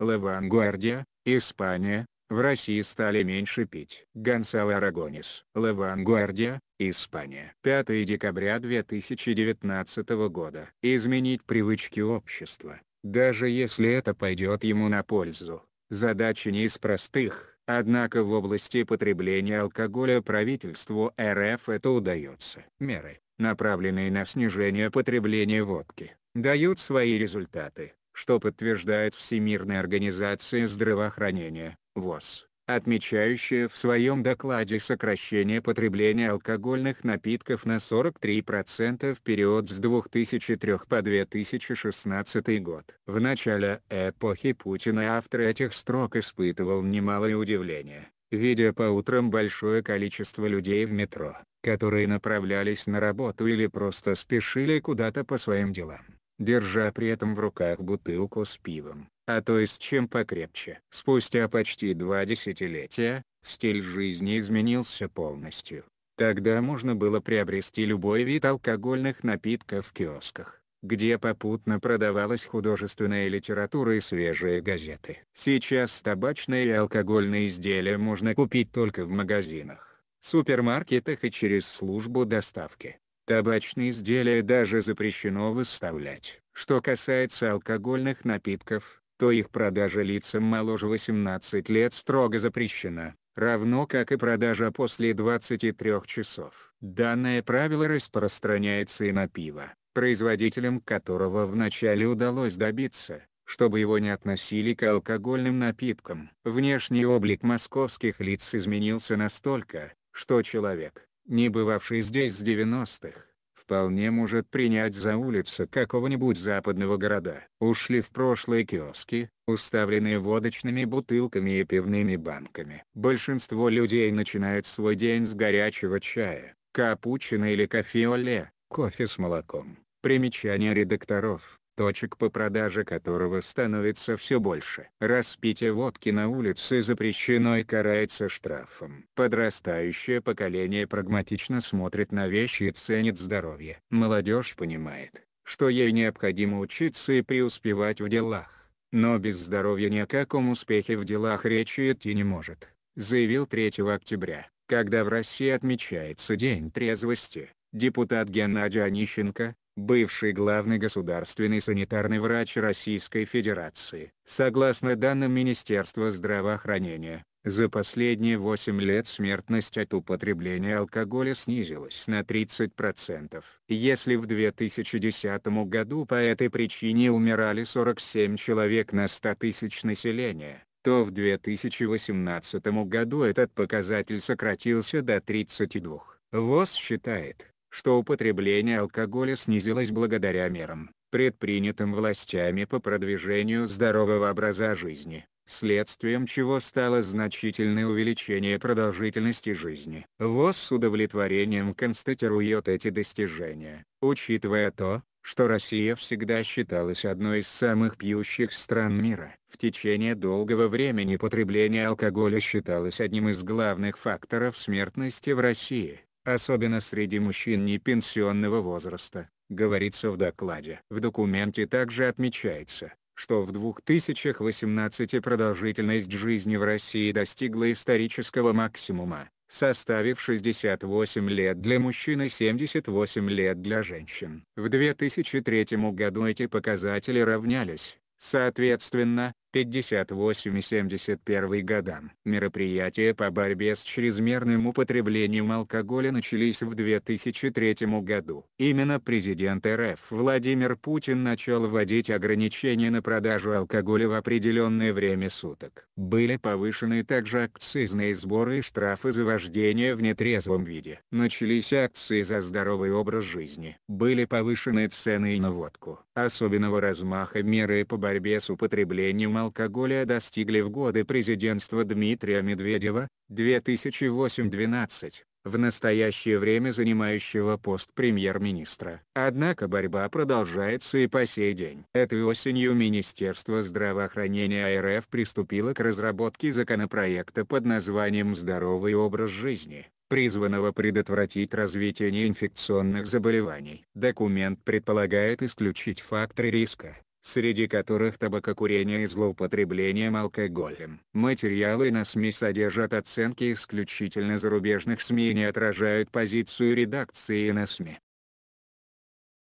Лавангуардия, Испания, в России стали меньше пить. Гонсало Арагонис. Лавангуардия, Испания. 5 декабря 2019 года. Изменить привычки общества, даже если это пойдет ему на пользу. Задача не из простых, однако в области потребления алкоголя правительству РФ это удается. Меры, направленные на снижение потребления водки, дают свои результаты что подтверждает Всемирная организация здравоохранения, ВОЗ, отмечающая в своем докладе сокращение потребления алкогольных напитков на 43% в период с 2003 по 2016 год. В начале эпохи Путина автор этих строк испытывал немалое удивление, видя по утрам большое количество людей в метро которые направлялись на работу или просто спешили куда-то по своим делам держа при этом в руках бутылку с пивом, а то и с чем покрепче. Спустя почти два десятилетия, стиль жизни изменился полностью. Тогда можно было приобрести любой вид алкогольных напитков в киосках, где попутно продавалась художественная литература и свежие газеты. Сейчас табачные и алкогольные изделия можно купить только в магазинах супермаркетах и через службу доставки. Табачные изделия даже запрещено выставлять. Что касается алкогольных напитков, то их продажа лицам моложе 18 лет строго запрещена, равно как и продажа после 23 часов. Данное правило распространяется и на пиво, Производителем которого вначале удалось добиться, чтобы его не относили к алкогольным напиткам. Внешний облик московских лиц изменился настолько, что человек, не бывавший здесь с 90-х, вполне может принять за улицу какого-нибудь западного города. Ушли в прошлые киоски, уставленные водочными бутылками и пивными банками. Большинство людей начинают свой день с горячего чая, капучино или кофе-оле, кофе с молоком. Примечание редакторов точек по продаже которого становится все больше. Распитие водки на улице запрещено и карается штрафом. Подрастающее поколение прагматично смотрит на вещи и ценит здоровье. Молодежь понимает, что ей необходимо учиться и преуспевать в делах. Но без здоровья ни о каком успехе в делах речи идти не может, заявил 3 октября, когда в России отмечается День трезвости депутат Геннадий Онищенко, бывший главный государственный санитарный врач Российской Федерации. Согласно данным Министерства здравоохранения, за последние 8 лет смертность от употребления алкоголя снизилась на 30%. Если в 2010 году по этой причине умирали 47 человек на 100 тысяч населения, то в 2018 году этот показатель сократился до 32. ВОЗ считает, что употребление алкоголя снизилось благодаря мерам, предпринятым властями по продвижению здорового образа жизни, следствием чего стало значительное увеличение продолжительности жизни. ВОЗ с удовлетворением констатирует эти достижения, учитывая то, что Россия всегда считалась одной из самых пьющих стран мира. В течение долгого времени потребление алкоголя считалось одним из главных факторов смертности в России особенно среди мужчин не пенсионного возраста, говорится в докладе. В документе также отмечается, что в 2018 продолжительность жизни в России достигла исторического максимума, составив 68 лет для мужчин и 78 лет для женщин. В 2003 году эти показатели равнялись, соответственно, 58-71 годам. Мероприятия по борьбе с чрезмерным употреблением алкоголя начались в 2003 году. Именно президент РФ Владимир Путин начал вводить ограничения на продажу алкоголя в определенное время суток. Были повышены также акцизные сборы и штрафы за вождение в нетрезвом виде. Начались акции за здоровый образ жизни. Были повышены цены на водку. Особенного размаха меры по борьбе с употреблением алкоголя достигли в годы президентства Дмитрия Медведева, 2008-12 в настоящее время занимающего пост премьер-министра. Однако борьба продолжается и по сей день. Этой осенью Министерство здравоохранения РФ приступило к разработке законопроекта под названием «Здоровый образ жизни» призванного предотвратить развитие неинфекционных заболеваний. Документ предполагает исключить факторы риска, среди которых табакокурение и злоупотреблением алкоголем. Материалы на СМИ содержат оценки исключительно зарубежных СМИ и не отражают позицию редакции на СМИ.